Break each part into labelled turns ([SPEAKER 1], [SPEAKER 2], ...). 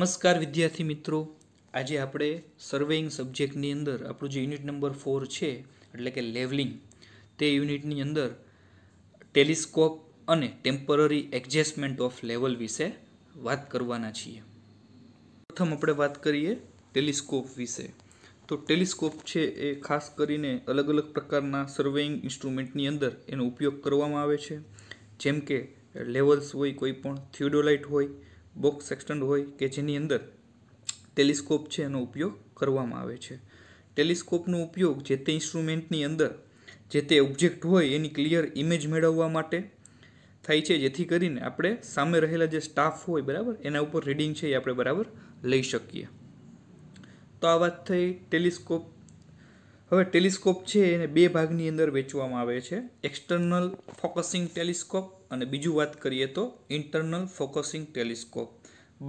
[SPEAKER 1] નમસ્કાર વિદ્યાર્થી મિત્રો આજે આપણે સર્વેઈંગ સબ્જેક્ટની અંદર આપણું જે યુનિટ નંબર ફોર છે એટલે કે લેવલિંગ તે યુનિટની અંદર ટેલિસ્કોપ અને ટેમ્પરરી એડજસ્ટમેન્ટ ઓફ લેવલ વિશે વાત કરવાના છીએ પ્રથમ આપણે વાત કરીએ ટેલિસ્કોપ વિશે તો ટેલિસ્કોપ છે એ ખાસ કરીને અલગ અલગ પ્રકારના સર્વેઈંગ ઇન્સ્ટ્રુમેન્ટની અંદર એનો ઉપયોગ કરવામાં આવે છે જેમ કે લેવલ્સ હોય કોઈ પણ થિયોડોલાઇટ હોય બોક્સ સેક્સ્ટન્ટ હોય કે જેની અંદર ટેલિસ્કોપ છે એનો ઉપયોગ કરવામાં આવે છે ટેલિસ્કોપનો ઉપયોગ જે તે ઇન્સ્ટ્રુમેન્ટની અંદર જે તે ઓબ્જેક્ટ હોય એની ક્લિયર ઇમેજ મેળવવા માટે થાય છે જેથી કરીને આપણે સામે રહેલા જે સ્ટાફ હોય બરાબર એના ઉપર રીડિંગ છે એ આપણે બરાબર લઈ શકીએ તો આ વાત થઈ ટેલિસ્કોપ હવે ટેલિસ્કોપ છે એને બે ભાગની અંદર વેચવામાં આવે છે એક્સટર્નલ ફોકસિંગ ટેલિસ્કોપ અને બીજું વાત કરીએ તો ઇન્ટરનલ ફોકસિંગ ટેલિસ્કોપ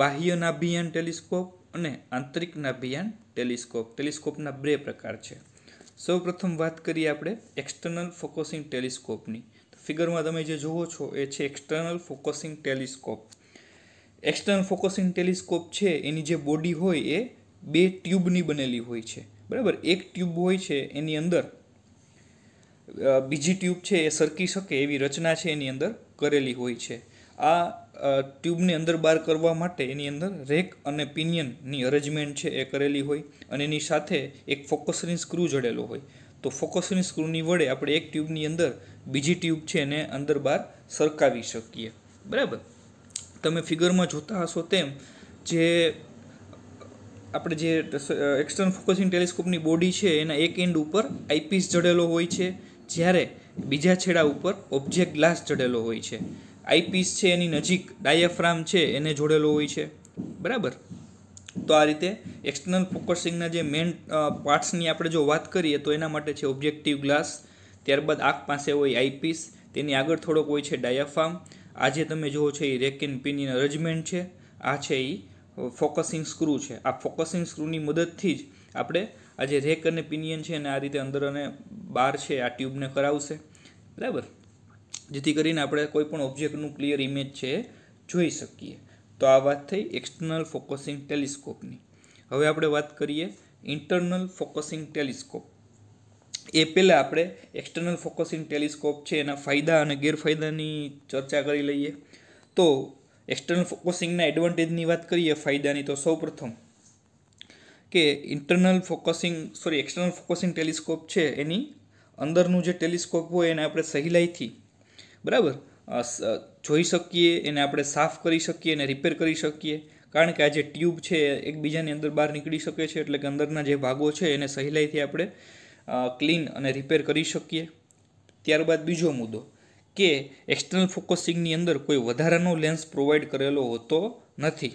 [SPEAKER 1] બાહ્ય નાભિયાન ટેલિસ્કોપ અને આંતરિક નાભિયાન ટેલિસ્કોપ ટેલિસ્કોપના બે પ્રકાર છે સૌપ્રથમ વાત કરીએ આપણે એક્સટર્નલ ફોકસિંગ ટેલિસ્કોપની ફિગરમાં તમે જે જુઓ છો એ છે external focusing telescope external focusing telescope છે એની જે બોડી હોય એ બે ટ્યુબની બનેલી હોય છે બરાબર એક ટ્યુબ હોય છે એની અંદર બીજી ટ્યુબ છે એ સરકી શકે એવી રચના છે એની અંદર કરેલી હોય છે આ ટ્યુબની અંદર બહાર કરવા માટે એની અંદર રેક અને પિનિયનની અરેન્જમેન્ટ છે એ કરેલી હોય અને એની સાથે એક ફોકસની સ્ક્રૂ જડેલો હોય તો ફોકસની સ્ક્રૂની વડે આપણે એક ટ્યુબની અંદર બીજી ટ્યુબ છે એને અંદર બહાર સરકાવી શકીએ બરાબર તમે ફિગરમાં જોતા હશો તેમ જે આપણે જે એક્સટર્ન ફોકસિંગ ટેલિસ્કોપની બોડી છે એના એક એન્ડ ઉપર આઈપીસ જડેલો હોય છે જ્યારે બીજા છેડા ઉપર ઓબ્જેક્ટ ગ્લાસ જડેલો હોય છે આઈપીસ છે એની નજીક ડાયાફ્રામ છે એને જોડેલો હોય છે બરાબર તો આ રીતે એક્સટર્નલ ફોકસિંગના જે મેઇન પાર્ટ્સની આપણે જો વાત કરીએ તો એના માટે છે ઓબ્જેક્ટિવ ગ્લાસ ત્યારબાદ આંખ પાસે હોય આઈપીસ તેની આગળ થોડોક હોય છે ડાયાફાર્મ આજે તમે જુઓ છો એ રેક એન્ડ પિન અરેન્જમેન્ટ છે આ છે એ ફોકસિંગ સ્ક્રૂ છે આ ફોકસિંગ સ્ક્રૂની મદદથી જ આપણે આ જે રેક અને પિનિયન છે અને આ રીતે અંદર અને બહાર છે આ ટ્યુબને કરાવશે બરાબર જેથી કરીને આપણે કોઈપણ ઓબ્જેક્ટનું ક્લિયર ઇમેજ છે જોઈ શકીએ તો આ વાત થઈ એક્સટર્નલ ફોકસિંગ ટેલિસ્કોપની હવે આપણે વાત કરીએ ઇન્ટરનલ ફોકસિંગ ટેલિસ્કોપ એ પહેલાં આપણે એક્સટર્નલ ફોકસિંગ ટેલિસ્કોપ છે એના ફાયદા અને ગેરફાયદાની ચર્ચા કરી લઈએ તો એક્સટર્નલ ફોકસિંગના એડવાન્ટેજની વાત કરીએ ફાયદાની તો સૌપ્રથમ કે internal focusing sorry external focusing telescope છે એની અંદરનું જે ટેલિસ્કોપ હોય એને આપણે સહેલાઈથી બરાબર જોઈ શકીએ એને આપણે સાફ કરી શકીએ એને રિપેર કરી શકીએ કારણ કે આ જે ટ્યુબ છે એકબીજાની અંદર બહાર નીકળી શકે છે એટલે કે અંદરના જે ભાગો છે એને સહેલાઈથી આપણે ક્લીન અને રિપેર કરી શકીએ ત્યારબાદ બીજો મુદ્દો કે એક્સટર્નલ ફોકસિંગની અંદર કોઈ વધારાનો લેન્સ પ્રોવાઈડ કરેલો હોતો નથી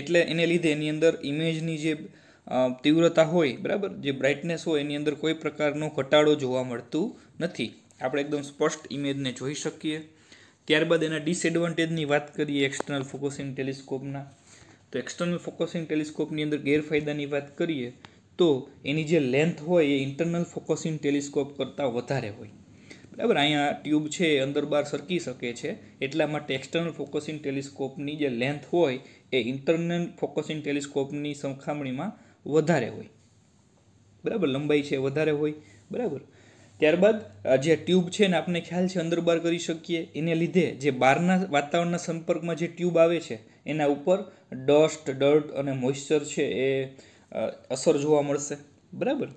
[SPEAKER 1] એટલે એને લીધે એની અંદર ઇમેજની જે તીવ્રતા હોય બરાબર જે બ્રાઇટનેસ હોય એની અંદર કોઈ પ્રકારનો ઘટાડો જોવા મળતું નથી આપણે એકદમ સ્પષ્ટ ઇમેજને જોઈ શકીએ ત્યારબાદ એના ડિસએડવાન્ટેજની વાત કરીએ એક્સટર્નલ ફોકસિંગ ટેલિસ્કોપના તો એક્સટર્નલ ફોકસિંગ ટેલિસ્કોપની અંદર ગેરફાયદાની વાત કરીએ તો એની જે લેન્થ હોય એ ઇન્ટરનલ ફોકસિંગ ટેલિસ્કોપ કરતાં વધારે હોય બરાબર અહીંયા ટ્યુબ છે અંદર બહાર સરકી શકે છે એટલા માટે એક્સટર્નલ ફોકસિંગ ટેલિસ્કોપની જે લેન્થ હોય એ ઇન્ટરનલ ફોકસિંગ ટેલિસ્કોપની સરખામણીમાં વધારે હોય બરાબર લંબાઈ છે વધારે હોય બરાબર ત્યારબાદ જે ટ્યુબ છે ને આપણે ખ્યાલ છે અંદર બહાર કરી શકીએ એને લીધે જે બહારના વાતાવરણના સંપર્કમાં જે ટ્યુબ આવે છે એના ઉપર ડસ્ટ ડર્ટ અને મોઇશ્ચર છે એ અસર જોવા મળશે બરાબર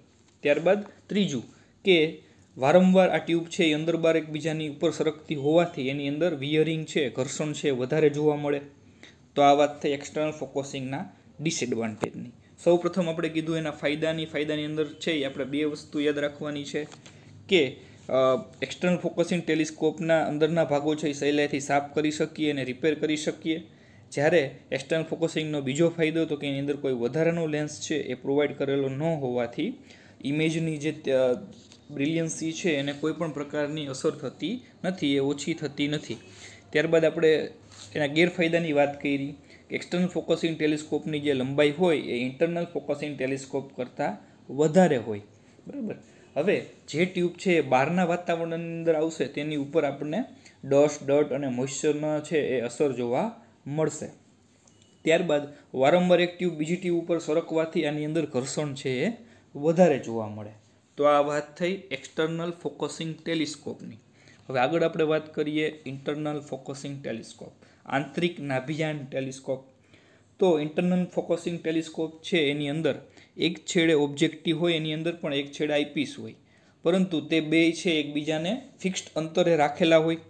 [SPEAKER 1] ત્યારબાદ ત્રીજું કે વારંવાર આ ટ્યુબ છે એ અંદર બાર એકબીજાની ઉપર સરકતી હોવાથી એની અંદર વિયરિંગ છે ઘર્ષણ છે વધારે જોવા મળે તો આ વાત થઈ એક્સટર્નલ ફોકસિંગના ડિસએડવાન્ટેજની સૌ પ્રથમ આપણે કીધું એના ફાયદાની ફાયદાની અંદર છે એ આપણે બે વસ્તુ યાદ રાખવાની છે કે એક્સટર્નલ ફોકસિંગ ટેલિસ્કોપના અંદરના ભાગો છે એ સહેલાઈથી સાફ કરી શકીએ અને રિપેર કરી શકીએ જ્યારે એક્સટર્નલ ફોકસિંગનો બીજો ફાયદો તો કે એની અંદર કોઈ વધારાનો લેન્સ છે એ પ્રોવાઈડ કરેલો ન હોવાથી ઇમેજની જે બ્રિલિયન્સી છે એને કોઈ પણ પ્રકારની અસર થતી નથી એ ઓછી થતી નથી ત્યારબાદ આપણે એના ગેરફાયદાની વાત કરી એક્સટર્નલ ફોકસિંગ ટેલિસ્કોપની જે લંબાઈ હોય એ ઇન્ટરનલ ફોકસિંગ ટેલિસ્કોપ કરતાં વધારે હોય બરાબર હવે જે ટ્યુબ છે એ બહારના વાતાવરણની અંદર આવશે તેની ઉપર આપણને ડસ્ટ ડટ અને મોઇશ્ચરના છે એ અસર જોવા મળશે ત્યારબાદ વારંવાર એક ટ્યુબ બીજી ટ્યુબ ઉપર સરકવાથી આની અંદર ઘર્ષણ છે એ વધારે જોવા મળે તો આ વાત થઈ એક્સટર્નલ ફોકસિંગ ટેલિસ્કોપની હવે આગળ આપણે વાત કરીએ ઇન્ટરનલ ફોકસિંગ ટેલિસ્કોપ આંતરિક નાભિયાન ટેલિસ્કોપ તો ઇન્ટરનલ ફોકસિંગ ટેલિસ્કોપ છે એની અંદર એક છેડે ઓબ્જેક્ટિવ હોય એની અંદર પણ એક છેડે આઈપીસ હોય પરંતુ તે બે છે એકબીજાને ફિક્સ્ડ અંતરે રાખેલા હોય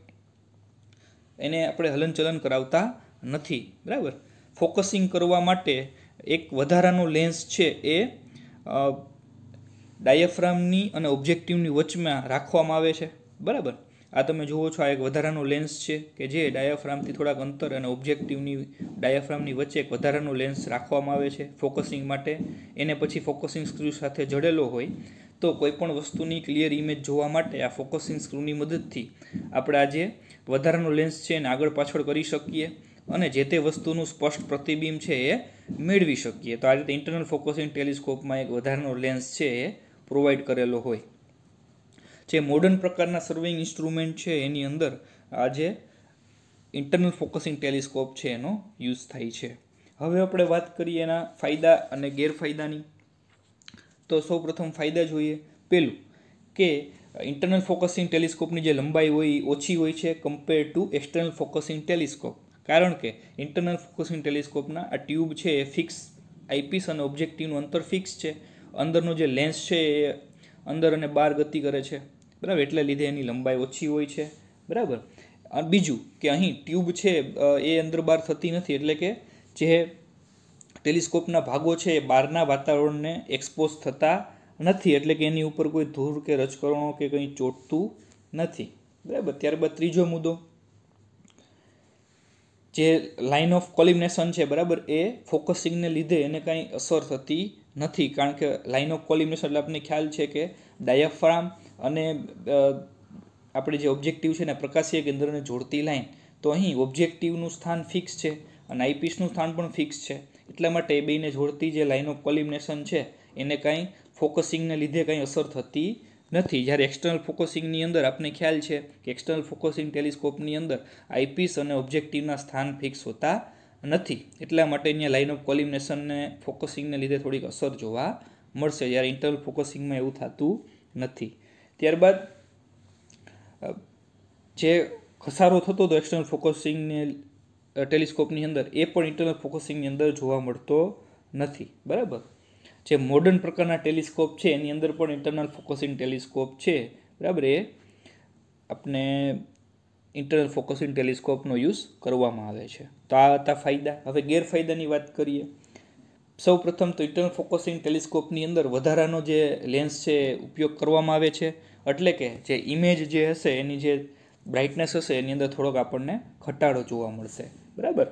[SPEAKER 1] એને આપણે હલનચલન કરાવતા નથી બરાબર ફોકસિંગ કરવા માટે એક વધારાનો લેન્સ છે એ ડાયાફ્રામની અને ઓબ્જેક્ટિવની વચમાં રાખવામાં આવે છે બરાબર આ તમે જુઓ છો આ એક વધારાનો લેન્સ છે કે જે ડાયાફ્રામથી થોડાક અંતર અને ઓબ્જેક્ટિવની ડાયાફ્રામની વચ્ચે એક વધારાનો લેન્સ રાખવામાં આવે છે ફોકસિંગ માટે એને પછી ફોકસિંગ સ્ક્રૂ સાથે જડેલો હોય તો કોઈપણ વસ્તુની ક્લિયર ઇમેજ જોવા માટે આ ફોકસિંગ સ્ક્રૂની મદદથી આપણે આજે વધારાનો લેન્સ છે એને આગળ પાછળ કરી શકીએ અને જે તે વસ્તુનું સ્પષ્ટ પ્રતિબિંબ છે એ મેળવી શકીએ તો આ રીતે ઇન્ટરનલ ફોકસિંગ ટેલિસ્કોપમાં એક વધારાનો લેન્સ છે એ પ્રોવાઈડ કરેલો હોય જે મોડર્ન પ્રકારના સર્વિંગ ઇન્સ્ટ્રુમેન્ટ છે એની અંદર આજે ઇન્ટરનલ ફોકસિંગ ટેલિસ્કોપ છે એનો યુઝ થાય છે હવે આપણે વાત કરીએ એના ફાયદા અને ગેરફાયદાની તો સૌ પ્રથમ ફાયદા જોઈએ પહેલું કે ઇન્ટરનલ ફોકસિંગ ટેલિસ્કોપની જે લંબાઈ હોય એ ઓછી હોય છે compare to external focusing telescope કારણ કે ઇન્ટરનલ ફોકસિંગ ટેલિસ્કોપના આ ટ્યુબ છે એ ફિક્સ આઈપીસ અને ઓબ્જેક્ટિવનું અંતર ફિક્સ છે અંદરનો જે લેન્સ છે એ અંદર અને બહાર ગતિ કરે છે બરાબર એટલે લીધે એની લંબાઈ ઓછી હોય છે બરાબર બીજું કે અહીં ટ્યુબ છે એ અંદર બહાર થતી નથી એટલે કે જે ટેલિસ્કોપના ભાગો છે એ બહારના વાતાવરણને એક્સપોઝ થતા નથી એટલે કે એની ઉપર કોઈ ધૂળ કે રજકરણો કે કંઈ ચોટતું નથી બરાબર ત્યારબાદ ત્રીજો મુદ્દો જે લાઇન ઓફ કોલિમિનેશન છે બરાબર એ ફોકસિંગને લીધે એને કાંઈ અસર થતી નથી કારણ કે લાઇન ઓફ કોલિમિનેશન એટલે આપણને ખ્યાલ છે કે ડાયાફ્રામ અને આપણે જે ઓબ્જેક્ટિવ છે ને પ્રકાશીય કેન્દ્રને જોડતી લાઇન તો અહીં ઓબ્જેક્ટિવનું સ્થાન ફિક્સ છે અને આઈપીસનું સ્થાન પણ ફિક્સ છે એટલા માટે એ બેને જોડતી જે લાઇન ઓફ કોલિમિનેશન છે એને કાંઈ ફોકસિંગને લીધે કાંઈ અસર થતી નથી જ્યારે એક્સટર્નલ ફોકસિંગની અંદર આપને ખ્યાલ છે કે એક્સટર્નલ ફોકસિંગ ટેલિસ્કોપની અંદર આઈપીસ અને ઓબ્જેક્ટિવના સ્થાન ફિક્સ હોતા નથી એટલા માટે અહીંયા લાઇન ઓફ કોલિમિનેશનને ફોકસિંગને લીધે થોડીક અસર જોવા મળશે જ્યારે ઇન્ટરનલ ફોકસિંગમાં એવું થતું નથી ત્યારબાદ જે ઘસારો થતો હતો એક્સટર્નલ ફોકસિંગને ટેલિસ્કોપની અંદર એ પણ ઇન્ટરનલ ફોકસિંગની અંદર જોવા મળતો નથી બરાબર જે મોડર્ન પ્રકારના ટેલિસ્કોપ છે એની અંદર પણ ઇન્ટરનલ ફોકસિંગ ટેલિસ્કોપ છે બરાબર એ આપણે ઇન્ટરનલ ફોકસિંગ ટેલિસ્કોપનો યુઝ કરવામાં આવે છે તો આ હતા ફાયદા હવે ગેરફાયદાની વાત કરીએ સૌ પ્રથમ તો ઇન્ટરનલ ફોકસિંગ ટેલિસ્કોપની અંદર વધારાનો જે લેન્સ છે ઉપયોગ કરવામાં આવે છે એટલે કે જે ઇમેજ જે હશે એની જે બ્રાઇટનેસ હશે એની અંદર થોડોક આપણને ઘટાડો જોવા મળશે બરાબર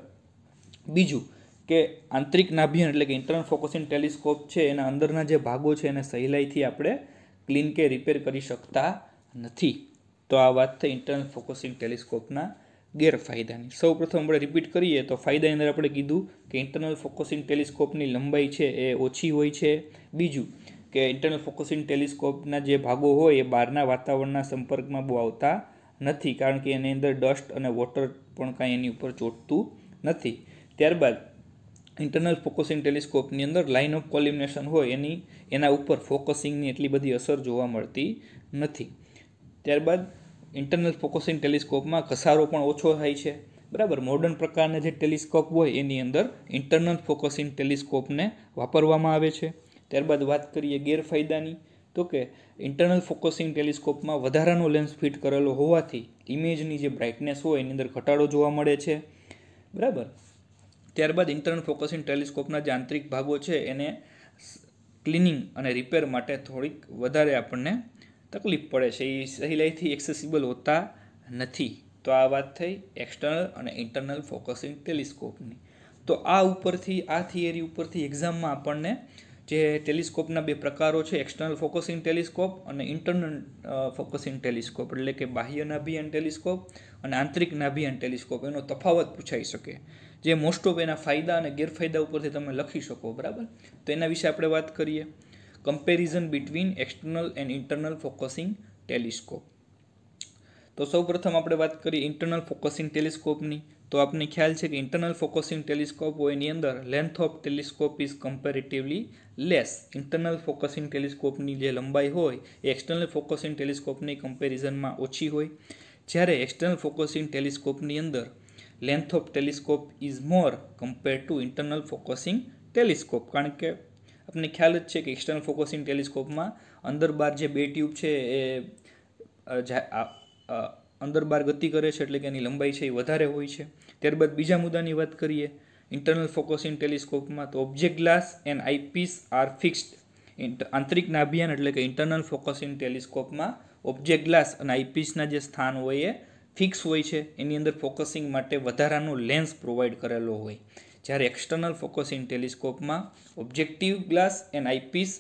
[SPEAKER 1] બીજું કે આંતરિક નાભિયન એટલે કે ઇન્ટરનલ ફોકસિંગ ટેલિસ્કોપ છે એના અંદરના જે ભાગો છે એને સહેલાઈથી આપણે ક્લીન કે રિપેર કરી શકતા નથી તો આ વાત થઈ ઇન્ટરનલ ફોકસિંગ ટેલિસ્કોપના ગેરફાયદાની સૌ પ્રથમ આપણે રિપીટ કરીએ તો ફાયદાની અંદર આપણે કીધું કે ઇન્ટરનલ ફોકસિંગ ટેલિસ્કોપની લંબાઈ છે એ ઓછી હોય છે બીજું કે ઇન્ટરનલ ફોકસિંગ ટેલિસ્કોપના જે ભાગો હોય એ બહારના વાતાવરણના સંપર્કમાં બહુ આવતા નથી કારણ કે એની અંદર ડસ્ટ અને વોટર પણ કાંઈ એની ઉપર ચોંટતું નથી ત્યારબાદ ઇન્ટરનલ ફોકસિંગ ટેલિસ્કોપની અંદર લાઇન ઓફ કોલિમિનેશન હોય એની એના ઉપર ફોકસિંગની એટલી બધી અસર જોવા મળતી નથી ત્યારબાદ ઇન્ટરનલ ફોકસિંગ ટેલિસ્કોપમાં ઘસારો પણ ઓછો થાય છે બરાબર મોડર્ન પ્રકારના જે ટેલિસ્કોપ હોય એની અંદર ઇન્ટરનલ ફોકસિંગ ટેલિસ્કોપને વાપરવામાં આવે છે ત્યારબાદ વાત કરીએ ગેરફાયદાની તો કે ઇન્ટરનલ ફોકસિંગ ટેલિસ્કોપમાં વધારાનો લેન્સ ફિટ કરેલો હોવાથી ઇમેજની જે બ્રાઇટનેસ હોય એની અંદર ઘટાડો જોવા મળે છે બરાબર ત્યારબાદ ઇન્ટરનલ ફોકસિંગ ટેલિસ્કોપના જે આંતરિક ભાગો છે એને ક્લિનિંગ અને રિપેર માટે થોડીક વધારે આપણને તકલીફ પડે છે એ સહેલાઈથી એક્સેસિબલ હોતા નથી તો આ વાત થઈ એક્સટર્નલ અને ઇન્ટરનલ ફોકસિંગ ટેલિસ્કોપની તો આ ઉપરથી આ થિયરી ઉપરથી એક્ઝામમાં આપણને જે ટેલિસ્કોપના બે પ્રકારો છે એક્સટર્નલ ફોકસિંગ ટેલિસ્કોપ અને ઇન્ટરનલ ફોકસિંગ ટેલિસ્કોપ એટલે કે બાહ્ય નાભિયાન ટેલિસ્કોપ અને આંતરિક નાભિયાન ટેલિસ્કોપ એનો તફાવત પૂછાઈ શકે જે મોસ્ટ ઓફ એના ફાયદા અને ગેરફાયદા ઉપરથી તમે લખી શકો બરાબર તો એના વિશે આપણે વાત કરીએ comparison between external and internal focusing telescope તો સૌપ્રથમ આપણે વાત કરીએ ઇન્ટરનલ ફોકસિંગ ટેલિસ્કોપની તો આપને ખ્યાલ છે કે ઇન્ટરનલ ફોકસિંગ ટેલિસ્કોપ હોય એની અંદર length of telescope is comparatively less internal focusing ટેલિસ્કોપની જે લંબાઈ હોય એ એક્સટર્નલ ફોકસિંગ ટેલિસ્કોપની કમ્પેરિઝનમાં ઓછી હોય જ્યારે એક્સટર્નલ ફોકસિંગ ટેલિસ્કોપની અંદર length of telescope is more compare to internal focusing telescope કારણ કે આપણને ખ્યાલ જ છે કે એક્સટર્નલ ફોકસિંગ ટેલિસ્કોપમાં અંદર બાર જે બે ટ્યુબ છે એ અંદર બાર ગતિ કરે છે એટલે કે એની લંબાઈ છે એ વધારે હોય છે ત્યારબાદ બીજા મુદ્દાની વાત કરીએ ઇન્ટરનલ ફોકસિંગ ટેલિસ્કોપમાં તો object glass and eyepiece are fixed આંતરિક નાભિયાન એટલે કે ઇન્ટરનલ ફોકસિંગ ટેલિસ્કોપમાં ઓબ્જેક્ટ ગ્લાસ અને આઈપીસના જે સ્થાન હોય એ ફિક્સ હોય છે એની અંદર ફોકસિંગ માટે વધારાનો લેન્સ પ્રોવાઈડ કરેલો હોય જ્યારે એક્સટર્નલ ફોકસિંગ ટેલિસ્કોપમાં objective glass and eyepiece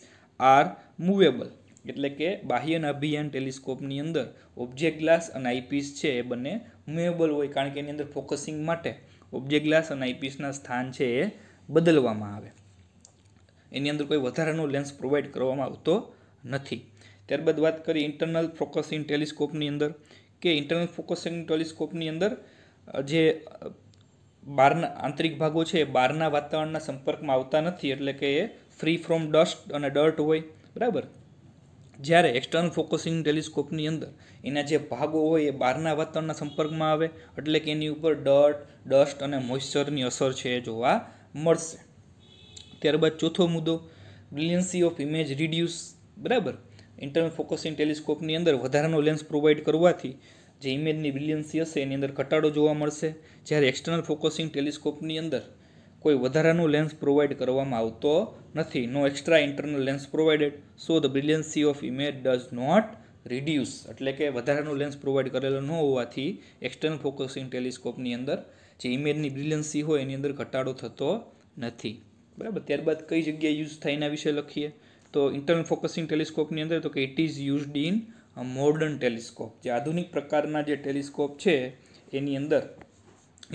[SPEAKER 1] are movable એટલે કે બાહ્યન અભિયાન ટેલિસ્કોપની અંદર ઓબ્જેક્ટ ગ્લાસ અને આઈપીસ છે એ બંને મૂવેબલ હોય કારણ કે એની અંદર ફોકસિંગ માટે ઓબ્જેક્ટ ગ્લાસ અને આઈપીસના સ્થાન છે એ બદલવામાં આવે એની અંદર કોઈ વધારાનો લેન્સ પ્રોવાઈડ કરવામાં આવતો નથી ત્યારબાદ વાત કરી ઇન્ટરનલ ફોકસિંગ ટેલિસ્કોપની અંદર કે ઇન્ટરનલ ફોકસિંગ ટેલિસ્કોપની અંદર જે બહારના આંતરિક ભાગો છે એ બહારના વાતાવરણના સંપર્કમાં આવતા નથી એટલે કે એ ફ્રી ફ્રોમ ડસ્ટ અને ડર્ટ હોય બરાબર જ્યારે એક્સટર્નલ ફોકસિંગ ટેલિસ્કોપની અંદર એના જે ભાગો હોય એ બહારના વાતાવરણના સંપર્કમાં આવે એટલે કે એની ઉપર ડર્ટ ડસ્ટ અને મોઇશ્ચરની અસર છે એ જોવા મળશે ત્યારબાદ ચોથો મુદ્દો બ્રિલિયન્સી ઓફ ઇમેજ રિડ્યુસ બરાબર ઇન્ટરનલ ફોકસિંગ ટેલિસ્કોપની અંદર વધારાનો લેન્સ પ્રોવાઈડ કરવાથી જે ઇમેજની બ્રિલિયન્સી હશે એની અંદર ઘટાડો જોવા મળશે જ્યારે એક્સટર્નલ ફોકસિંગ ટેલિસ્કોપની અંદર કોઈ વધારાનો લેન્સ પ્રોવાઈડ કરવામાં આવતો નથી no extra internal lens provided so the brilliancy of image does not reduce એટલે કે વધારાનું લેન્સ પ્રોવાઈડ કરેલો ન હોવાથી એક્સટર્નલ ફોકસિંગ ટેલિસ્કોપની અંદર જે ઇમેજની બ્રિલિયન્સી હોય એની અંદર ઘટાડો થતો નથી બરાબર ત્યારબાદ કઈ જગ્યાએ યુઝ થાય એના વિશે લખીએ તો ઇન્ટરનલ ફોકસિંગ ટેલિસ્કોપની અંદર તો કે it is used in modern telescope જે આધુનિક પ્રકારના જે ટેલિસ્કોપ છે એની અંદર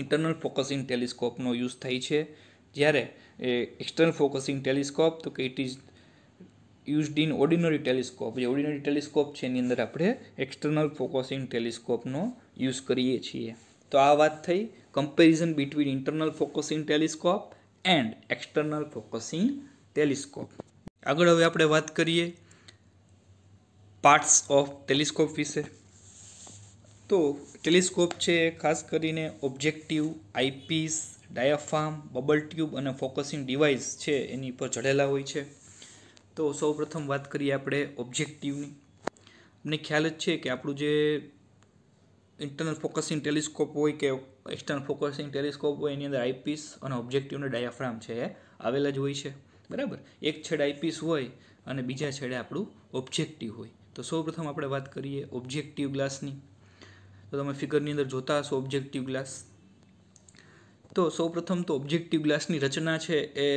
[SPEAKER 1] ઇન્ટરનલ ફોકસિંગ ટેલિસ્કોપનો યુઝ થાય છે જ્યારે એ એક્સટર્નલ ફોકસિંગ ટેલિસ્કોપ તો કે it is used in ordinary telescope જે ઓર્ડિનરી ટેલિસ્કોપ છે એની અંદર આપણે એક્સટર્નલ ફોકસિંગ ટેલિસ્કોપનો યુઝ કરીએ છીએ તો આ વાત થઈ comparison between internal focusing telescope and external focusing telescope આગળ હવે આપણે વાત કરીએ પાર્ટ્સ ઓફ ટેલિસ્કોપ વિશે તો ટેલિસ્કોપ છે ખાસ કરીને objective eyepiece diaphragm bubble tube અને ફોકસિંગ ડિવાઇસ છે એની પર ચઢેલા હોય છે તો સૌપ્રથમ વાત કરીએ આપણે ઓબ્જેક્ટિવની અમને ખ્યાલ જ છે કે આપણું જે ઇન્ટરનલ ફોકસિંગ ટેલિસ્કોપ હોય કે એક્સટર્નલ ફોકસિંગ ટેલિસ્કોપ હોય એની અંદર આઈપીસ અને ઓબ્જેક્ટિવ ડાયાફ્રામ છે એ આવેલા જ હોય છે બરાબર એક છેડે આઈપીસ હોય અને બીજા છેડે આપણું ઓબ્જેક્ટિવ હોય તો સૌપ્રથમ આપણે વાત કરીએ ઓબ્જેક્ટિવ ગ્લાસની તો તમે ફિગરની અંદર જોતા હશો ઓબ્જેક્ટિવ ગ્લાસ તો સૌપ્રથમ તો ઓબ્જેક્ટિવ ગ્લાસની રચના છે એ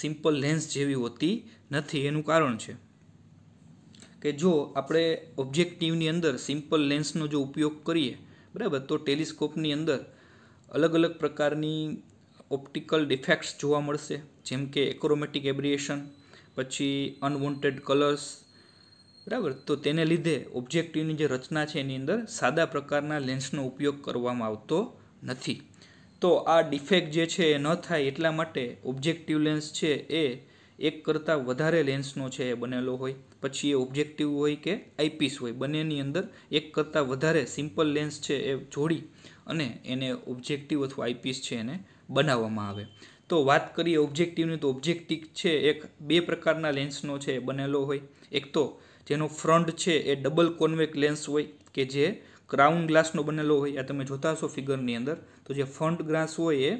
[SPEAKER 1] સિમ્પલ લેન્સ જેવી હોતી નથી એનું કારણ છે કે જો આપણે ઓબ્જેક્ટિવની અંદર સિમ્પલ લેન્સનો જો ઉપયોગ કરીએ બરાબર તો ટેલિસ્કોપની અંદર અલગ અલગ પ્રકારની ઓપ્ટિકલ ડિફેક્ટ્સ જોવા મળશે જેમ કે એક્રોમેટિક એબ્રિએશન પછી અનવોન્ટેડ કલર્સ બરાબર તો તેને લીધે ઓબ્જેક્ટિવની જે રચના છે એની અંદર સાદા પ્રકારના લેન્સનો ઉપયોગ કરવામાં આવતો નથી તો આ ડિફેક્ટ જે છે એ ન થાય એટલા માટે ઓબ્જેક્ટિવ લેન્સ છે એ એક કરતાં વધારે લેન્સનો છે એ બનેલો હોય પછી એ ઓબ્જેક્ટિવ હોય કે આઈપીસ હોય બંનેની અંદર એક કરતાં વધારે સિમ્પલ લેન્સ છે એ જોડી અને એને ઓબ્જેક્ટિવ અથવા આઈપીસ છે એને બનાવવામાં આવે તો વાત કરીએ ઓબ્જેક્ટિવની તો ઓબ્જેક્ટિવ છે એક બે પ્રકારના લેન્સનો છે એ બનેલો હોય એક તો જેનો ફ્રન્ટ છે એ ડબલ કોન્વેક લેન્સ હોય કે જે ક્રાઉન ગ્લાસનો બનેલો હોય આ તમે જોતા હશો ફિગરની અંદર તો જે ફ્રન્ટ ગ્લાસ હોય એ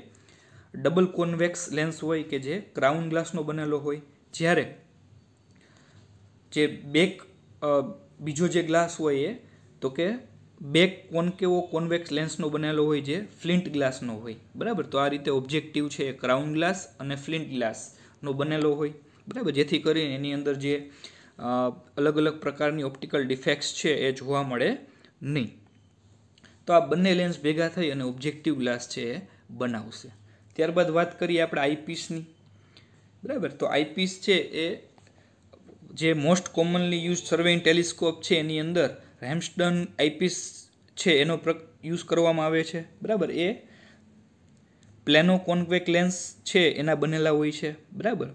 [SPEAKER 1] ડબલ કોન્વેક્સ લેન્સ હોય કે જે ક્રાઉન ગ્લાસનો બનેલો હોય જ્યારે જે બેક બીજો જે ગ્લાસ હોય એ તો કે બેક કોનકેવો કોન્વેક્સ લેન્સનો બનેલો હોય જે ફ્લિન્ટ ગ્લાસનો હોય બરાબર તો આ રીતે ઓબ્જેક્ટિવ છે એ ક્રાઉન ગ્લાસ અને ફ્લિન્ટ ગ્લાસનો બનેલો હોય બરાબર જેથી કરીને એની અંદર જે અલગ અલગ પ્રકારની ઓપ્ટિકલ ડિફેક્ટ્સ છે એ જોવા મળે નહીં તો આ બંને લેન્સ ભેગા થઈ અને ઓબ્જેક્ટિવ ગ્લાસ છે એ બનાવશે ત્યારબાદ વાત કરીએ આપણે આઈપીસની બરાબર તો આઈપીસ છે એ જે most commonly use surveying telescope છે એની અંદર રેમ્સડન આઈપીસ છે એનો પ્ર યુઝ કરવામાં આવે છે બરાબર એ પ્લેનો કોન્વેક લેન્સ છે એના બનેલા હોય છે બરાબર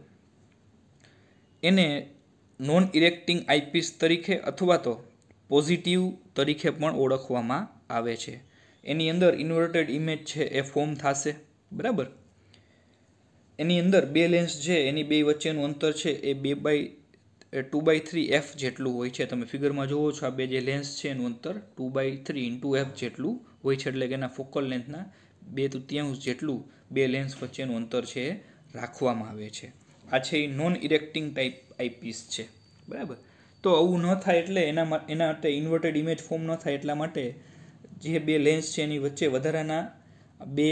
[SPEAKER 1] એને નોન ઇરેક્ટિંગ આઈપીસ તરીકે અથવા તો પોઝિટિવ તરીકે પણ ઓળખવામાં આવે છે એની અંદર ઇન્વર્ટેડ ઇમેજ છે એ ફોર્મ થશે બરાબર એની અંદર બે લેન્સ છે એની બે વચ્ચેનું અંતર છે એ બે by two by three F જેટલું હોય છે તમે ફિગરમાં જુઓ છો આ બે જે લેન્સ છે એનું અંતર two by three into F જેટલું હોય છે એટલે કે એના ફોકલ લેન્થના બે તૃતીયાંશ જેટલું બે લેન્સ વચ્ચેનું અંતર છે એ રાખવામાં આવે છે આ છે એ નોન ઇરેક્ટિંગ ટાઈપ આઈપીસ છે બરાબર તો આવું ન થાય એટલે એના એના માટે ઇન્વર્ટેડ ઇમેજ ફોર્મ ન થાય એટલા માટે જે બે લેન્સ છે એની વચ્ચે વધારાના બે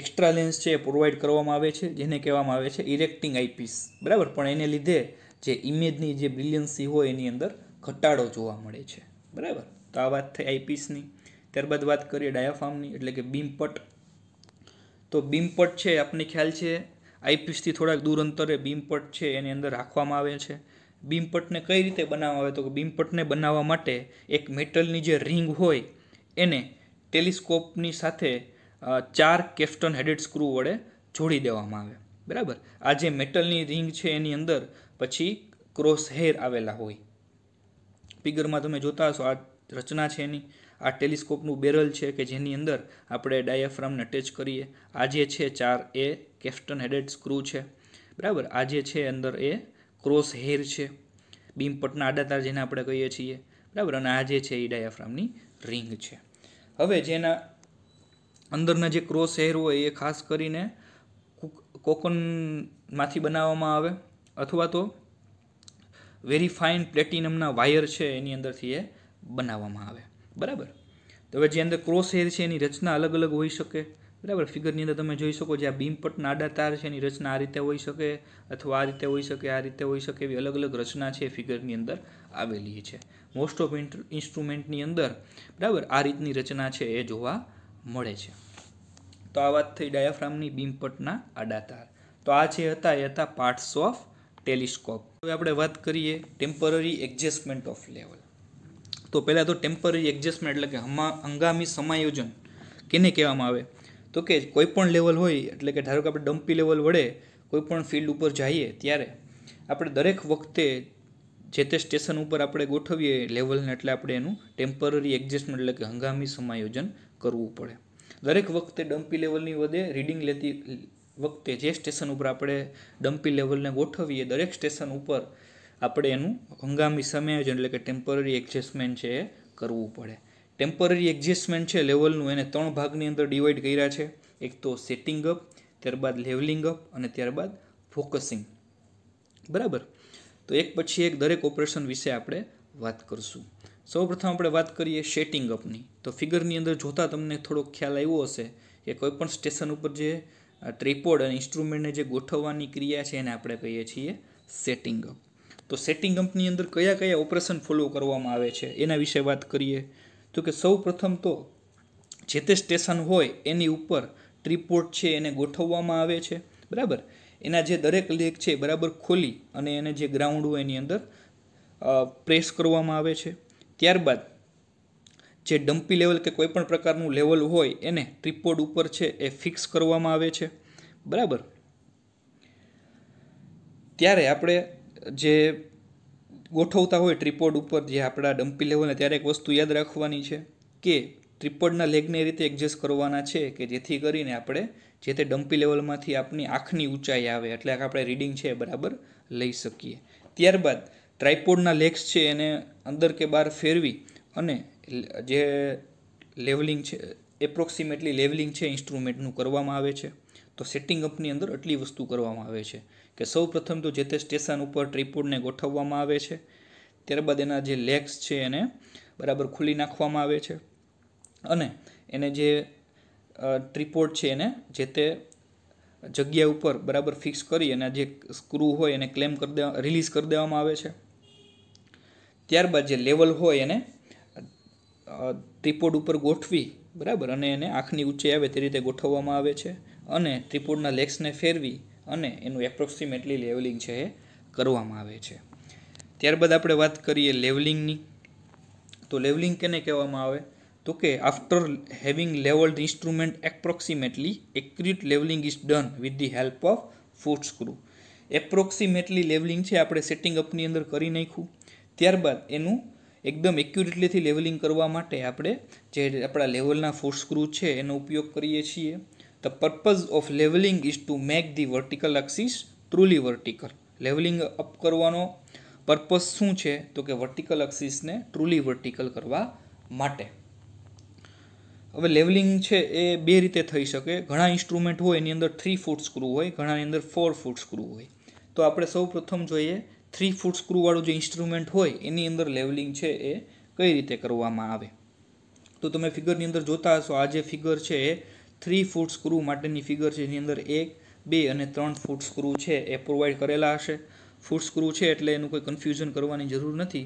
[SPEAKER 1] એક્સ્ટ્રા લેન્સ છે એ પ્રોવાઈડ કરવામાં આવે છે જેને કહેવામાં આવે છે ઇરેક્ટિંગ આઈપીસ બરાબર પણ એને લીધે જે ઇમેજની જે બ્રિલિયન્સી હોય એની અંદર ઘટાડો જોવા મળે છે બરાબર તો આ વાત થઈ આઈપીસની ત્યારબાદ વાત કરીએ ડાયાફામની એટલે કે બીમપટ તો બીમપટ છે આપને ખ્યાલ છે આઈપીસથી થોડાક દૂર અંતરે બીમપટ છે એની અંદર રાખવામાં આવે છે બીમપટને કઈ રીતે બનાવવામાં આવે તો કે બીમપટને બનાવવા માટે એક મેટલની જે રિંગ હોય એને ટેલિસ્કોપની સાથે ચાર કેફ્ટન હેડેડ સ્ક્રૂ વડે જોડી દેવામાં આવે બરાબર આ જે મેટલની રિંગ છે એની અંદર પછી ક્રોસ હેર આવેલા હોય ફિગરમાં તમે જોતા હશો આ રચના છે એની આ ટેલિસ્કોપનું બેરલ છે કે જેની અંદર આપણે ડાયાફ્રામને અટેચ કરીએ આ જે છે ચાર એ કેસ્ટન હેડેડ સ્ક્રૂ છે બરાબર આ જે છે અંદર એ ક્રોસ હેર છે બીમપટના આડાતાર જેને આપણે કહીએ છીએ બરાબર અને આ જે છે એ ડાયાફ્રામની રિંગ છે હવે જેના અંદરના જે ક્રોસ હેર હોય એ ખાસ કરીને કોકનમાંથી બનાવવામાં આવે અથવા તો વેરી ફાઇન પ્લેટિનમના વાયર છે એની અંદરથી એ બનાવવામાં આવે બરાબર તો હવે જે અંદર ક્રોસ હેર છે એની રચના અલગ અલગ હોઈ શકે બરાબર ફિગરની અંદર તમે જોઈ શકો જે આ બીમપટ નાડા તાર છે એની રચના આ રીતે હોઈ શકે અથવા આ રીતે હોઈ શકે આ રીતે હોઈ શકે એવી અલગ અલગ રચના છે ફિગરની અંદર આવેલી છે મોસ્ટ ઓફ ઇન્સ્ટ્રુમેન્ટની અંદર બરાબર આ રીતની રચના છે એ જોવા મળે છે તો આ વાત થઈ ડાયાફ્રામની બીમપટના આડા તાર તો આ જે હતા એ હતા પાર્ટ્સ ઓફ ટેલિસ્કોપ હવે આપણે વાત કરીએ ટેમ્પરરી એડજસ્ટમેન્ટ ઓફ લેવલ તો પહેલાં તો ટેમ્પરરી એડજસ્ટમેન્ટ એટલે કે હંગામી સમાયોજન કેને કહેવામાં આવે તો કે કોઈપણ લેવલ હોય એટલે કે ધારો કે આપણે ડમ્પી લેવલ વડે કોઈપણ ફિલ્ડ ઉપર જઈએ ત્યારે આપણે દરેક વખતે જે તે સ્ટેશન ઉપર આપણે ગોઠવીએ લેવલને એટલે આપણે એનું ટેમ્પરરી એડજસ્ટમેન્ટ એટલે કે હંગામી સમાયોજન કરવું પડે દરેક વખતે ડમ્પી લેવલની વધે રીડિંગ લેતી વખતે જે સ્ટેશન ઉપર આપણે ડમ્પી લેવલને ગોઠવીએ દરેક સ્ટેશન ઉપર આપણે એનું હંગામી સમાયોજન એટલે કે ટેમ્પરરી એડજસ્ટમેન્ટ છે એ કરવું પડે ટેમ્પરરી એડજસ્ટમેન્ટ છે લેવલનું એને ત્રણ ભાગની અંદર ડિવાઈડ કર્યા છે એક તો સેટિંગ અપ ત્યારબાદ લેવલિંગ અપ અને ત્યારબાદ ફોકસિંગ બરાબર તો એક પછી એક દરેક ઓપરેશન વિશે આપણે વાત કરશું સૌપ્રથમ આપણે વાત કરીએ સેટિંગ અપની તો ફિગરની અંદર જોતાં તમને થોડો ખ્યાલ આવ્યો હશે કે કોઈપણ સ્ટેશન ઉપર જે ટ્રીપોડ અને ઇન્સ્ટ્રુમેન્ટને જે ગોઠવવાની ક્રિયા છે એને આપણે કહીએ છીએ સેટિંગ અપ તો સેટિંગ અપની અંદર કયા કયા ઓપરેશન ફોલો કરવામાં આવે છે એના વિશે વાત કરીએ તો કે સૌ પ્રથમ તો જે તે સ્ટેશન હોય એની ઉપર ટ્રીપોર્ટ છે એને ગોઠવવામાં આવે છે બરાબર એના જે દરેક લેખ છે બરાબર ખોલી અને એને જે ગ્રાઉન્ડ હોય એની અંદર પ્રેસ કરવામાં આવે છે ત્યારબાદ જે ડમ્પી લેવલ કે કોઈપણ પ્રકારનું લેવલ હોય એને ટ્રીપોર્ટ ઉપર છે એ ફિક્સ કરવામાં આવે છે બરાબર ત્યારે આપણે જે ગોઠવતા હોય ટ્રિપોડ ઉપર જે આપણા ડમ્પી લેવલને ત્યારે એક વસ્તુ યાદ રાખવાની છે કે ટ્રિપોડના લેગને એ રીતે એડજસ્ટ કરવાના છે કે જેથી કરીને આપણે જે તે ડમ્પી લેવલમાંથી આપણી આંખની ઊંચાઈ આવે એટલે આપણે રીડિંગ છે બરાબર લઈ શકીએ ત્યારબાદ ટ્રાઇપોડના લેગ્સ છે એને અંદર કે બહાર ફેરવી અને જે લેવલિંગ છે એપ્રોક્સિમેટલી લેવલિંગ છે ઇન્સ્ટ્રુમેન્ટનું કરવામાં આવે છે તો સેટિંગ અપની અંદર આટલી વસ્તુ કરવામાં આવે છે કે સૌ પ્રથમ તો જે તે સ્ટેશન ઉપર ટ્રીપોડને ગોઠવવામાં આવે છે ત્યારબાદ એના જે લેગ્સ છે એને બરાબર ખુલ્લી નાખવામાં આવે છે અને એને જે ટ્રીપોર્ટ છે એને જે તે જગ્યા ઉપર બરાબર ફિક્સ કરી અને જે સ્ક્રૂ હોય એને ક્લેમ કરી દેવા રિલીઝ કરી દેવામાં આવે છે ત્યારબાદ જે લેવલ હોય એને ટ્રીપોર્ટ ઉપર ગોઠવી બરાબર અને એને આંખની ઊંચે આવે તે રીતે ગોઠવવામાં આવે છે અને ત્રિપુડના લેગ્સને ફેરવી અને એનું એપ્રોક્સિમેટલી લેવલિંગ છે એ કરવામાં આવે છે ત્યારબાદ આપણે વાત કરીએ લેવલિંગની તો લેવલિંગ કેને કહેવામાં આવે તો કે after having levelled instrument approximately accurate levelling is done with the help of foot screw approximately levelling છે આપણે સેટિંગ અપની અંદર કરી નાખ્યું ત્યારબાદ એનું એકદમ એક્યુરેટલીથી લેવલિંગ કરવા માટે આપણે જે આપણા લેવલના ફૂડ સ્ક્રૂ છે એનો ઉપયોગ કરીએ છીએ The purpose of leveling is to make the vertical axis truly vertical. Levelling up કરવાનો પર્પસ શું છે તો કે વર્ટિકલ અક્સિસને ટ્રુલી વર્ટિકલ કરવા માટે હવે લેવલિંગ છે એ બે રીતે થઈ શકે ઘણા ઇન્સ્ટ્રુમેન્ટ હોય એની અંદર થ્રી ફૂટ સ્ક્રૂ હોય ઘણાની અંદર ફોર ફૂટ સ્ક્રૂ હોય તો આપણે સૌ પ્રથમ જોઈએ થ્રી ફૂટ સ્ક્રૂવાળું જે ઇન્સ્ટ્રુમેન્ટ હોય એની અંદર લેવલિંગ છે એ કઈ રીતે કરવામાં આવે તો તમે ફિગરની અંદર જોતા હશો આ જે ફિગર છે એ થ્રી ફૂટ સ્ક્રૂ માટેની ફિગર છે એની અંદર એક બે અને ત્રણ ફૂટ સ્ક્રૂ છે એ પ્રોવાઈડ કરેલા હશે ફૂટ સ્ક્રુ છે એટલે એનું કોઈ કન્ફ્યુઝન કરવાની જરૂર નથી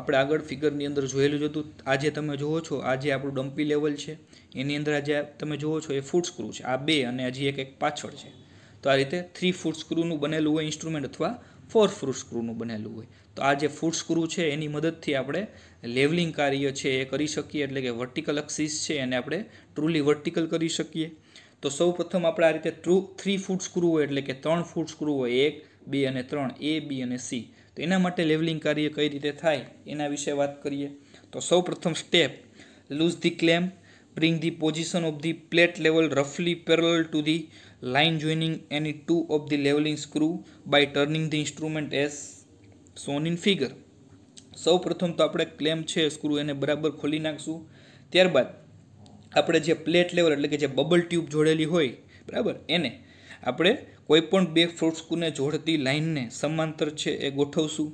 [SPEAKER 1] આપણે આગળ ફિગરની અંદર જોયેલું જ હતું આજે તમે જુઓ છો આજે આપણું ડમ્પી લેવલ છે એની અંદર આજે તમે જુઓ છો એ ફૂટ સ્ક્રૂ છે આ બે અને હજી એક એક પાછળ છે તો આ રીતે થ્રી ફૂટ સ્ક્રૂનું બનેલું હોય ઇન્સ્ટ્રુમેન્ટ અથવા ફોર ફૂટ સ્ક્રૂનું બનેલું હોય તો આ જે ફૂટ સ્ક્રૂ છે એની મદદથી આપણે લેવલિંગ કાર્ય છે એ કરી શકીએ એટલે કે વર્ટિકલ અક્સિસ છે એને આપણે ટ્રુલી વર્ટિકલ કરી શકીએ તો સૌ પ્રથમ આપણે આ રીતે ટ્રુ થ્રી ફૂટ સ્ક્રૂ હોય એટલે કે ત્રણ ફૂટ સ્ક્રૂ હોય એક બે અને ત્રણ એ બી અને સી તો એના માટે લેવલિંગ કાર્ય કઈ રીતે થાય એના વિશે વાત કરીએ તો સૌ પ્રથમ step loose the clamp bring the position of the plate level રફલી parallel to the line joining any two of the levelling screw by turning the instrument as shown in figure સૌ પ્રથમ તો આપણે ક્લેમ છે screw એને બરાબર ખોલી નાખશું ત્યારબાદ આપણે જે પ્લેટ લેવલ એટલે કે જે બબલ ટ્યુબ જોડેલી હોય બરાબર એને આપણે કોઈપણ બે ફ્રૂટ સ્ક્રૂને જોડતી લાઇનને સમાંતર છે એ ગોઠવશું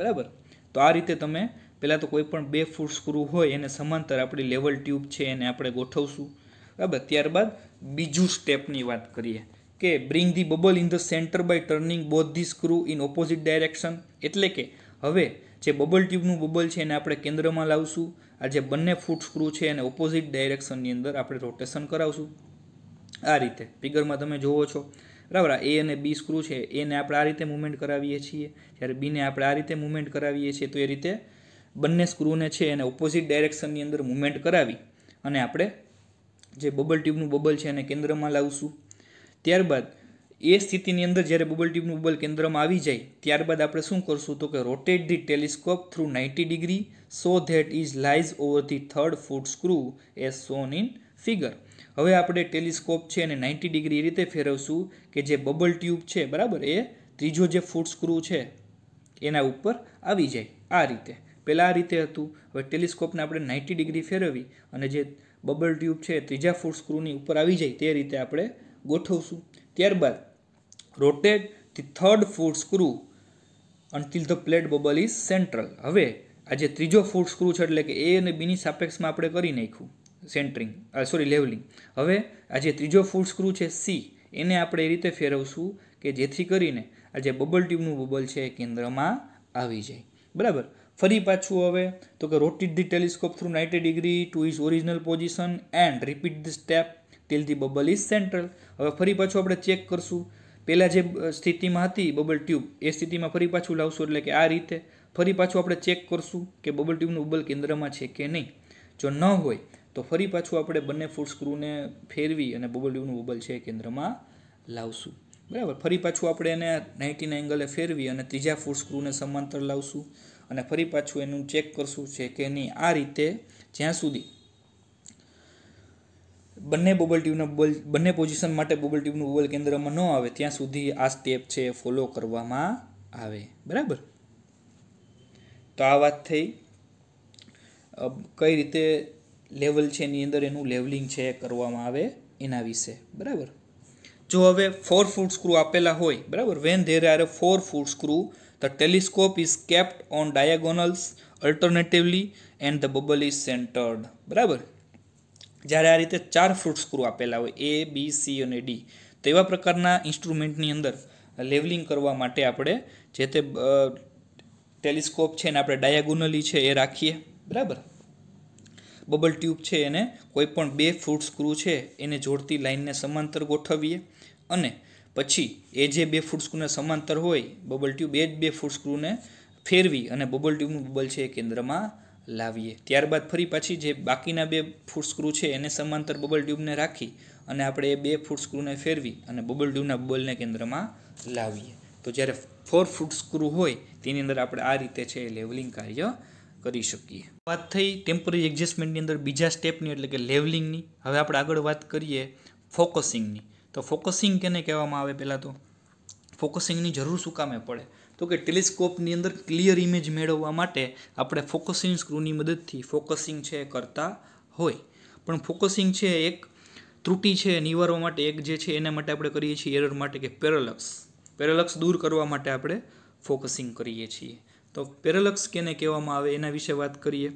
[SPEAKER 1] બરાબર તો આ રીતે તમે પહેલાં તો કોઈપણ બે ફૂટ સ્ક્રૂ હોય એને સમાંતર આપણી લેવલ ટ્યુબ છે એને આપણે ગોઠવશું બરાબર ત્યારબાદ બીજું સ્ટેપની વાત કરીએ કે bring the bubble in the centre by turning both the screw in opposite direction એટલે કે હવે જે બબલ ટ્યુબનું બબલ છે એને આપણે કેન્દ્રમાં લાવશું આ જે બંને ફૂટ સ્ક્રૂ છે એને ઓપોઝિટ ડાયરેક્શનની અંદર આપણે રોટેશન કરાવશું આ રીતે ફિગરમાં તમે જુઓ છો બરાબર એ અને બી સ્ક્રૂ છે એને આપણે આ રીતે મૂવમેન્ટ કરાવીએ છીએ જ્યારે બીને આપણે આ રીતે મૂવમેન્ટ કરાવીએ છીએ તો એ રીતે બંને સ્ક્રૂને છે એને ઓપોઝિટ ડાયરેક્શનની અંદર મૂવમેન્ટ કરાવી અને આપણે જે બબલ ટ્યુબનું બબલ છે એને કેન્દ્રમાં લાવશું ત્યારબાદ એ સ્થિતિની અંદર જ્યારે બબલ ટ્યુબનું બબલ કેન્દ્રમાં આવી જાય ત્યારબાદ આપણે શું કરશું તો કે rotate the telescope through ninety degree so that is lies over the third foot screw as shown in figure હવે આપણે ટેલિસ્કોપ છે એને નાઇન્ટી ડિગ્રી એ રીતે ફેરવશું કે જે બબલ ટ્યુબ છે બરાબર એ ત્રીજો જે ફૂટ સ્ક્રૂ છે એના ઉપર આવી જાય આ રીતે પહેલાં આ રીતે હતું હવે ટેલિસ્કોપને આપણે નાઇન્ટી ડિગ્રી ફેરવી અને જે બબલ ટ્યુબ છે ત્રીજા ફૂટ સ્ક્રૂની ઉપર આવી જાય તે રીતે આપણે ગોઠવશું ત્યારબાદ rotate the third foot screw until the plate bubble is central હવે આ જે ત્રીજો ફૂટ સ્ક્રૂ છે એટલે કે એ અને બીની સાપેક્ષમાં આપણે કરી નાખ્યું સેન્ટરિંગ સોરી લેવલિંગ હવે આ જે ત્રીજો ફૂટ સ્ક્રૂ છે સી એને આપણે એ રીતે ફેરવશું કે જેથી કરીને આ જે બબલ ટ્યુબનું બબલ છે એ કેન્દ્રમાં આવી જાય બરાબર ફરી પાછું હવે તો કે rotate the telescope through ninety degree to is original position and repeat the step till the bubble is central હવે ફરી પાછું આપણે ચેક કરશું પહેલાં જે સ્થિતિમાં હતી બબલ ટ્યુબ એ સ્થિતિમાં ફરી પાછું લાવશું એટલે કે આ રીતે ફરી પાછું આપણે ચેક કરશું કે બબલ ટ્યુબનું ઉબલ કેન્દ્રમાં છે કે નહીં જો ન હોય તો ફરી પાછું આપણે બંને ફૂડ સ્ક્રૂને ફેરવી અને બબલ ટ્યુબનું ઉબલ છે કેન્દ્રમાં લાવશું બરાબર ફરી પાછું આપણે એને નાઇન્ટીના એંગલે ફેરવી અને ત્રીજા ફૂડ સ્ક્રૂને સમાંતર લાવશું અને ફરી પાછું એનું ચેક કરશું છે કે નહીં આ રીતે જ્યાં સુધી બંને બબલ ટ્યુબના બોલ બંને પોઝિશન માટે બબલ ટ્યુબનું બોલ કેન્દ્રમાં ન આવે ત્યાં સુધી આ સ્ટેપ છે એ ફોલો કરવામાં આવે બરાબર તો આ વાત થઈ કઈ રીતે લેવલ છે એની અંદર એનું લેવલિંગ છે કરવામાં આવે એના વિશે બરાબર જો હવે ફોર ફૂટ સ્ક્રૂ આપેલા હોય બરાબર when there are four foot screw the telescope is kept on diagonals alternatively and the bubble is centred બરાબર જ્યારે આ રીતે ચાર ફ્રૂટ સ્ક્રૂ આપેલા હોય એ બી સી અને ડી તો એવા પ્રકારના ઇન્સ્ટ્રુમેન્ટની અંદર લેવલિંગ કરવા માટે આપણે જે તે ટેલિસ્કોપ છે ને આપણે ડાયાગોનલી છે એ રાખીએ બરાબર બબલ ટ્યુબ છે એને કોઈપણ બે ફૂટ સ્ક્રૂ છે એને જોડતી લાઇનને સમાંતર ગોઠવીએ અને પછી એ જે બે ફૂટ સ્ક્રૂને સમાંતર હોય બબલ ટ્યુબ એ જ બે ફૂટ સ્ક્રૂને ફેરવી અને બબલ ટ્યુબનું બબલ છે એ કેન્દ્રમાં લાવીએ ત્યારબાદ ફરી પાછી જે બાકીના બે ફૂડ સ્ક્રૂ છે એને સમાંતર બબલ ટ્યુબને રાખી અને આપણે એ બે ફૂડ સ્ક્રૂને ફેરવી અને બબલ ટ્યુબના બબલને કેન્દ્રમાં લાવીએ તો જ્યારે ફોર ફૂડ સ્ક્રૂ હોય તેની અંદર આપણે આ રીતે છે લેવલિંગ કાર્ય કરી શકીએ વાત થઈ ટેમ્પરરી એડજસ્ટમેન્ટની અંદર બીજા સ્ટેપની એટલે કે લેવલિંગની હવે આપણે આગળ વાત કરીએ ફોકસિંગની તો ફોકસિંગ કેને કહેવામાં આવે પહેલાં તો ફોકસિંગની જરૂર શું કામે પડે તો કે ટેલિસ્કોપની અંદર ક્લિયર ઇમેજ મેળવવા માટે આપણે ફોકસિંગ સ્ક્રૂની મદદથી ફોકસિંગ છે કરતા હોય પણ ફોકસિંગ છે એક ત્રુટી છે નિવારવા માટે એક જે છે એના માટે આપણે કરીએ છીએ એરર માટે કે પેરેલક્સ પેરેલક્સ દૂર કરવા માટે આપણે ફોકસિંગ કરીએ છીએ તો પેરેલક્સ કેને કહેવામાં આવે એના વિશે વાત કરીએ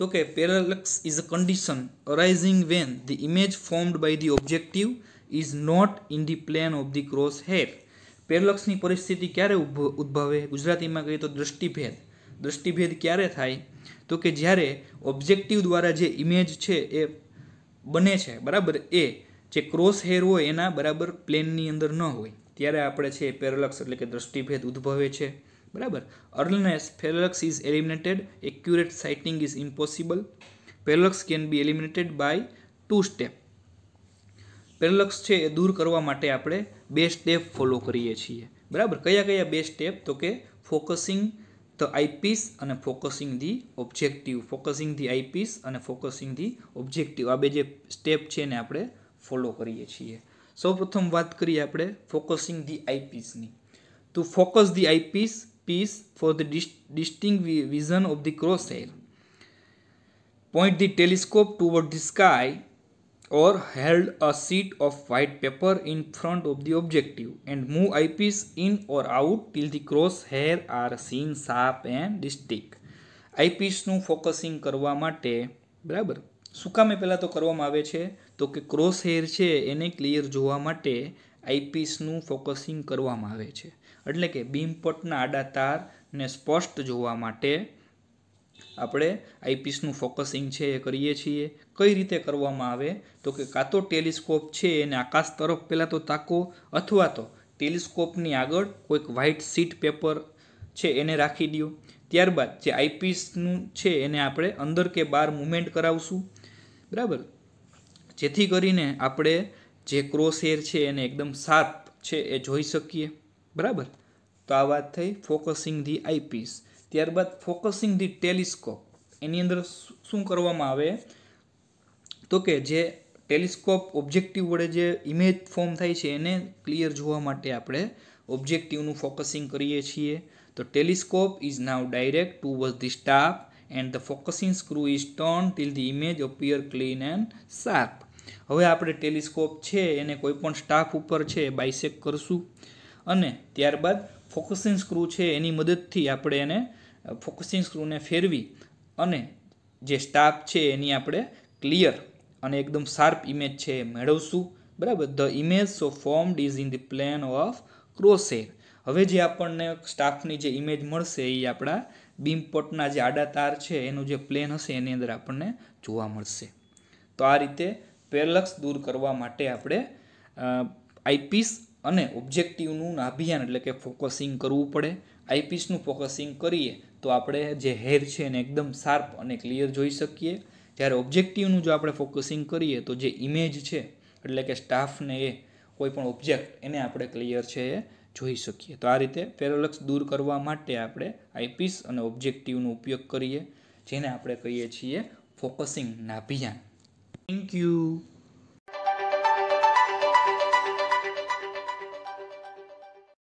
[SPEAKER 1] તો કે parallax is a condition arising when the image formed by the objective is not in the plane of the cross hair પેરલક્સની પરિસ્થિતિ ક્યારે ઉદ્ભવે ગુજરાતીમાં કહીએ તો દ્રષ્ટિભેદ દ્રષ્ટિભેદ ક્યારે થાય તો કે જ્યારે ઓબ્જેક્ટિવ દ્વારા જે ઇમેજ છે એ બને છે બરાબર એ જે ક્રોસ હેર હોય એના બરાબર પ્લેનની અંદર ન હોય ત્યારે આપણે છે પેરલક્સ એટલે કે દ્રષ્ટિભેદ ઉદ્ભવે છે બરાબર અર્લનેસ parallax is eliminated accurate sighting is impossible parallax can be eliminated by two step parallax છે એ દૂર કરવા માટે આપણે બે સ્ટેપ ફોલો કરીએ છીએ બરાબર કયા કયા બે સ્ટેપ તો કે ફોકસિંગ ધ આઈપીસ અને focusing the objective focusing the eyepiece અને ફોકસિંગ ધી ઓબ્જેક્ટિવ આ બે જે સ્ટેપ છે એને આપણે ફોલો કરીએ છીએ સૌપ્રથમ વાત કરીએ આપણે ફોકસિંગ ધી આઈપીસની તો focus the eyepiece piece for the distinct vision of the cross hair point the telescope toward the sky or held a sheet of white paper in front of the objective and move eyepiece in or out till the crosshair are seen sharp and distinct. આઈપીસનું ફોકસિંગ કરવા માટે બરાબર શું કામ એ પહેલાં તો કરવામાં આવે છે તો કે ક્રોસ હેર છે એને ક્લિયર જોવા માટે આઈપીસનું ફોકસિંગ કરવામાં આવે છે એટલે કે બીમપટના આડા તારને સ્પષ્ટ જોવા માટે આપણે આઈપીસનું ફોકસિંગ છે એ કરીએ છીએ કઈ રીતે કરવામાં આવે તો કે કાં તો ટેલિસ્કોપ છે એને આકાશ તરફ પહેલાં તો તાકો અથવા તો ટેલિસ્કોપની આગળ કોઈક વ્હાઇટ સીટ પેપર છે એને રાખી દો ત્યારબાદ જે આઈપીસનું છે એને આપણે અંદર કે બહાર મુમેન્ટ કરાવશું બરાબર જેથી કરીને આપણે જે ક્રોસ હેર છે એને એકદમ શાર્પ છે એ જોઈ શકીએ બરાબર તો આ વાત થઈ ફોકસિંગ ધી આઈપીસ ત્યારબાદ ફોકસિંગ ધી ટેલિસ્કોપ એની અંદર શું કરવામાં આવે તો કે જે ટેલિસ્કોપ ઓબ્જેક્ટિવ વડે જે ઇમેજ ફોર્મ થાય છે એને ક્લિયર જોવા માટે આપણે ઓબ્જેક્ટિવનું ફોકસિંગ કરીએ છીએ તો telescope is now direct towards the staff and the focusing screw is turn till the image appear clean and sharp હવે આપણે ટેલિસ્કોપ છે એને કોઈપણ સ્ટાફ ઉપર છે બાયસેક કરશું અને ત્યારબાદ ફોકસિંગ સ્ક્રૂ છે એની મદદથી આપણે એને ફોકસિંગ સ્ક્રૂને ફેરવી અને જે સ્ટાફ છે એની આપણે ક્લિયર અને એકદમ શાર્પ ઇમેજ છે એ મેળવશું બરાબર the image so formed is in the plane of crosshair હવે જે આપણને સ્ટાફની જે ઇમેજ મળશે એ આપણા બીમપટના જે આડા તાર છે એનું જે પ્લેન હશે એની અંદર આપણને જોવા મળશે તો આ રીતે પેરલક્સ દૂર કરવા માટે આપણે આઈપીસ અને ઓબ્જેક્ટિવનું અભિયાન એટલે કે ફોકસિંગ કરવું પડે આઈપીસનું ફોકસિંગ કરીએ તો આપણે જે હેર છે એને એકદમ શાર્પ અને ક્લિયર જોઈ શકીએ જ્યારે ઓબ્જેક્ટિવનું જો આપણે ફોકસિંગ કરીએ તો જે ઇમેજ છે એટલે કે સ્ટાફને એ કોઈ પણ ઓબ્જેક્ટ એને આપણે ક્લિયર છે એ જોઈ શકીએ તો આ રીતે પેરોલક્સ દૂર કરવા માટે આપણે આઈપીસ અને ઓબ્જેક્ટિવનો ઉપયોગ કરીએ જેને આપણે કહીએ છીએ ફોકસિંગ નાભિયાન થેન્ક યુ